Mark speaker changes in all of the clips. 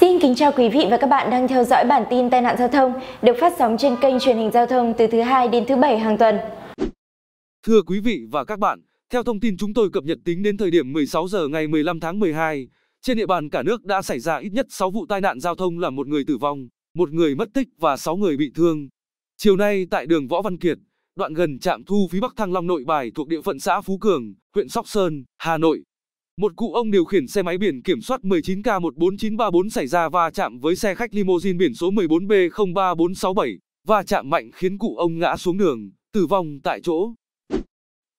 Speaker 1: Xin kính chào quý vị và các bạn đang theo dõi bản tin tai nạn giao thông được phát sóng trên kênh truyền hình giao thông từ thứ hai đến thứ bảy hàng tuần. Thưa quý vị và các bạn, theo thông tin chúng tôi cập nhật tính đến thời điểm 16 giờ ngày 15 tháng 12, trên địa bàn cả nước đã xảy ra ít nhất 6 vụ tai nạn giao thông làm một người tử vong, một người mất tích và 6 người bị thương. Chiều nay tại đường Võ Văn Kiệt, đoạn gần trạm thu phí Bắc Thăng Long Nội Bài thuộc địa phận xã Phú Cường, huyện Sóc Sơn, Hà Nội, một cụ ông điều khiển xe máy biển kiểm soát 19K14934 xảy ra va chạm với xe khách limousine biển số 14B03467, va chạm mạnh khiến cụ ông ngã xuống đường, tử vong tại chỗ.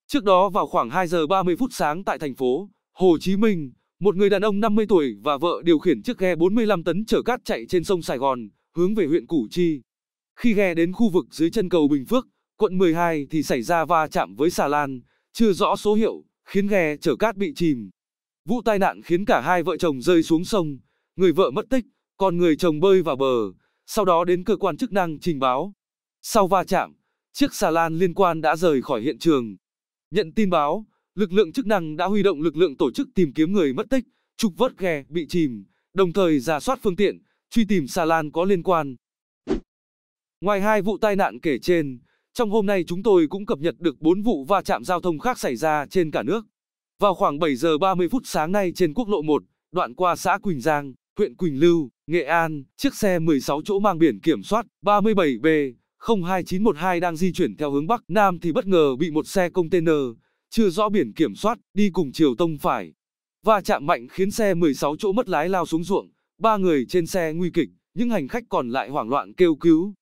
Speaker 1: Trước đó vào khoảng 2 giờ 30 phút sáng tại thành phố Hồ Chí Minh, một người đàn ông 50 tuổi và vợ điều khiển chiếc ghe 45 tấn chở cát chạy trên sông Sài Gòn, hướng về huyện Củ Chi. Khi ghe đến khu vực dưới chân cầu Bình Phước, quận 12 thì xảy ra va chạm với xà lan, chưa rõ số hiệu, khiến ghe chở cát bị chìm. Vụ tai nạn khiến cả hai vợ chồng rơi xuống sông, người vợ mất tích, còn người chồng bơi vào bờ, sau đó đến cơ quan chức năng trình báo. Sau va chạm, chiếc xà lan liên quan đã rời khỏi hiện trường. Nhận tin báo, lực lượng chức năng đã huy động lực lượng tổ chức tìm kiếm người mất tích, trục vớt ghe bị chìm, đồng thời giả soát phương tiện, truy tìm xà lan có liên quan. Ngoài hai vụ tai nạn kể trên, trong hôm nay chúng tôi cũng cập nhật được 4 vụ va chạm giao thông khác xảy ra trên cả nước. Vào khoảng 7 giờ 30 phút sáng nay trên quốc lộ 1, đoạn qua xã Quỳnh Giang, huyện Quỳnh Lưu, Nghệ An, chiếc xe 16 chỗ mang biển kiểm soát 37B 02912 đang di chuyển theo hướng Bắc Nam thì bất ngờ bị một xe container, chưa rõ biển kiểm soát, đi cùng chiều tông phải. và chạm mạnh khiến xe 16 chỗ mất lái lao xuống ruộng, ba người trên xe nguy kịch, những hành khách còn lại hoảng loạn kêu cứu.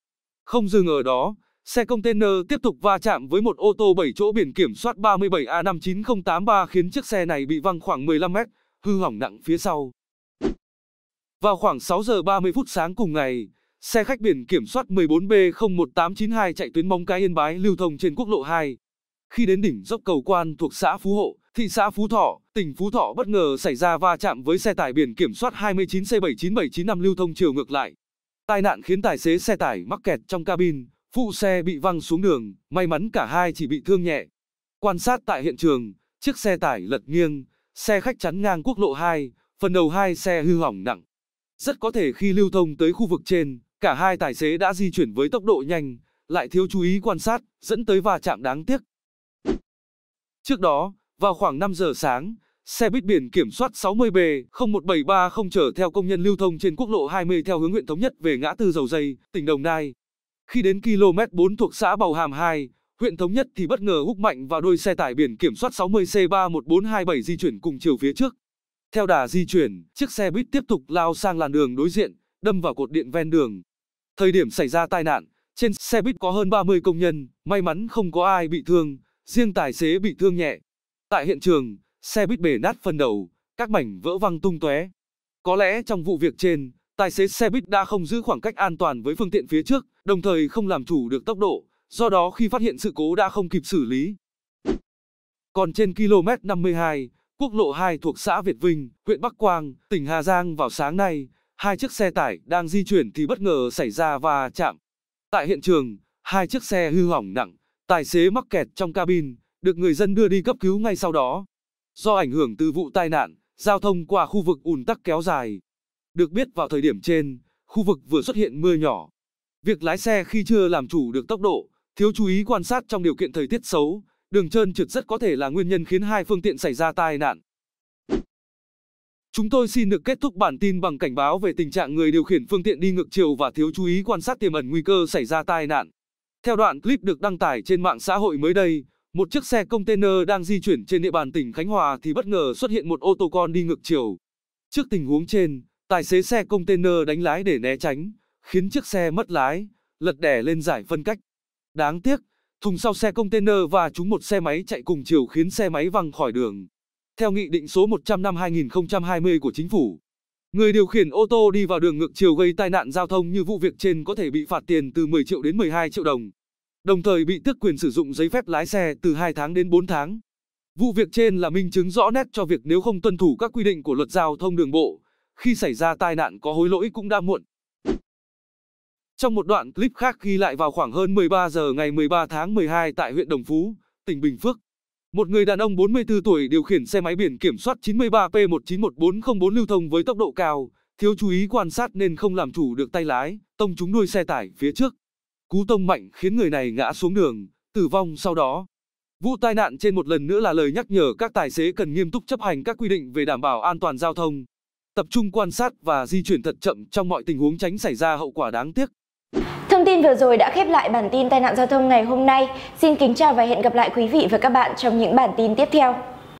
Speaker 1: Không dừng ở đó, Xe container tiếp tục va chạm với một ô tô 7 chỗ biển kiểm soát 37A59083 khiến chiếc xe này bị văng khoảng 15 mét, hư hỏng nặng phía sau. Vào khoảng 6 giờ 30 phút sáng cùng ngày, xe khách biển kiểm soát 14B01892 chạy tuyến Móng Cái Yên Bái lưu thông trên quốc lộ 2. Khi đến đỉnh dốc cầu quan thuộc xã Phú Hộ, thị xã Phú Thọ, tỉnh Phú Thọ bất ngờ xảy ra va chạm với xe tải biển kiểm soát 29C79795 lưu thông chiều ngược lại. Tai nạn khiến tài xế xe tải mắc kẹt trong cabin, Phụ xe bị văng xuống đường, may mắn cả hai chỉ bị thương nhẹ. Quan sát tại hiện trường, chiếc xe tải lật nghiêng, xe khách chắn ngang quốc lộ 2, phần đầu hai xe hư hỏng nặng. Rất có thể khi lưu thông tới khu vực trên, cả hai tài xế đã di chuyển với tốc độ nhanh, lại thiếu chú ý quan sát, dẫn tới va chạm đáng tiếc. Trước đó, vào khoảng 5 giờ sáng, xe buýt biển kiểm soát 60B01730 chở theo công nhân lưu thông trên quốc lộ 20 theo hướng huyện Thống Nhất về ngã tư Dầu Dây, tỉnh Đồng Nai. Khi đến km 4 thuộc xã Bầu Hàm 2, huyện Thống Nhất thì bất ngờ húc mạnh vào đôi xe tải biển kiểm soát 60C31427 di chuyển cùng chiều phía trước. Theo đà di chuyển, chiếc xe buýt tiếp tục lao sang làn đường đối diện, đâm vào cột điện ven đường. Thời điểm xảy ra tai nạn, trên xe buýt có hơn 30 công nhân, may mắn không có ai bị thương, riêng tài xế bị thương nhẹ. Tại hiện trường, xe buýt bể nát phần đầu, các mảnh vỡ văng tung tóe. Có lẽ trong vụ việc trên, Tài xế xe buýt đã không giữ khoảng cách an toàn với phương tiện phía trước, đồng thời không làm chủ được tốc độ, do đó khi phát hiện sự cố đã không kịp xử lý. Còn trên km 52, quốc lộ 2 thuộc xã Việt Vinh, huyện Bắc Quang, tỉnh Hà Giang vào sáng nay, hai chiếc xe tải đang di chuyển thì bất ngờ xảy ra va chạm. Tại hiện trường, hai chiếc xe hư hỏng nặng, tài xế mắc kẹt trong cabin, được người dân đưa đi cấp cứu ngay sau đó. Do ảnh hưởng từ vụ tai nạn, giao thông qua khu vực ùn tắc kéo dài, được biết vào thời điểm trên, khu vực vừa xuất hiện mưa nhỏ. Việc lái xe khi chưa làm chủ được tốc độ, thiếu chú ý quan sát trong điều kiện thời tiết xấu, đường trơn trượt rất có thể là nguyên nhân khiến hai phương tiện xảy ra tai nạn. Chúng tôi xin được kết thúc bản tin bằng cảnh báo về tình trạng người điều khiển phương tiện đi ngược chiều và thiếu chú ý quan sát tiềm ẩn nguy cơ xảy ra tai nạn. Theo đoạn clip được đăng tải trên mạng xã hội mới đây, một chiếc xe container đang di chuyển trên địa bàn tỉnh Khánh Hòa thì bất ngờ xuất hiện một ô tô con đi ngược chiều. Trước tình huống trên, Tài xế xe container đánh lái để né tránh, khiến chiếc xe mất lái, lật đè lên giải phân cách. Đáng tiếc, thùng sau xe container và trúng một xe máy chạy cùng chiều khiến xe máy văng khỏi đường. Theo nghị định số 100 năm 2020 của chính phủ, người điều khiển ô tô đi vào đường ngược chiều gây tai nạn giao thông như vụ việc trên có thể bị phạt tiền từ 10 triệu đến 12 triệu đồng, đồng thời bị tước quyền sử dụng giấy phép lái xe từ 2 tháng đến 4 tháng. Vụ việc trên là minh chứng rõ nét cho việc nếu không tuân thủ các quy định của luật giao thông đường bộ, khi xảy ra tai nạn có hối lỗi cũng đã muộn. Trong một đoạn clip khác ghi lại vào khoảng hơn 13 giờ ngày 13 tháng 12 tại huyện Đồng Phú, tỉnh Bình Phước, một người đàn ông 44 tuổi điều khiển xe máy biển kiểm soát 93P191404 lưu thông với tốc độ cao, thiếu chú ý quan sát nên không làm chủ được tay lái, tông trúng đuôi xe tải phía trước. Cú tông mạnh khiến người này ngã xuống đường, tử vong sau đó. Vụ tai nạn trên một lần nữa là lời nhắc nhở các tài xế cần nghiêm túc chấp hành các quy định về đảm bảo an toàn giao thông tập trung quan sát và di chuyển thật chậm trong mọi tình huống tránh xảy ra hậu quả đáng tiếc. Thông tin vừa rồi đã khép lại bản tin tai nạn giao thông ngày hôm nay. Xin kính chào và hẹn gặp lại quý vị và các bạn trong những bản tin tiếp theo.